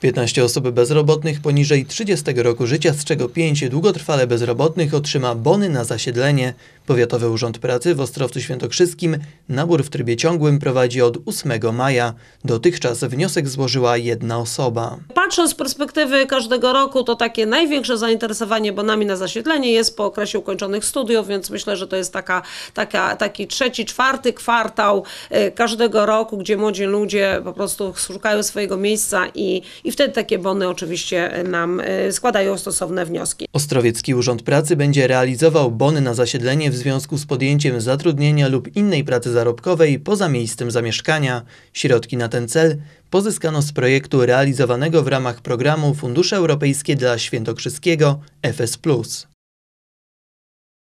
15 osób bezrobotnych poniżej 30 roku życia, z czego 5 długotrwale bezrobotnych otrzyma bony na zasiedlenie. Powiatowy Urząd Pracy w Ostrowcu Świętokrzyskim nabór w trybie ciągłym prowadzi od 8 maja. Dotychczas wniosek złożyła jedna osoba. Patrząc z perspektywy każdego roku, to takie największe zainteresowanie bonami na zasiedlenie jest po okresie ukończonych studiów, więc myślę, że to jest taka, taka, taki trzeci, czwarty kwartał y, każdego roku, gdzie młodzi ludzie po prostu szukają swojego miejsca i, i i wtedy takie bony oczywiście e, nam e, składają stosowne wnioski. Ostrowiecki Urząd Pracy będzie realizował bony na zasiedlenie w związku z podjęciem zatrudnienia lub innej pracy zarobkowej poza miejscem zamieszkania. Środki na ten cel pozyskano z projektu realizowanego w ramach programu Fundusze Europejskie dla Świętokrzyskiego FS+.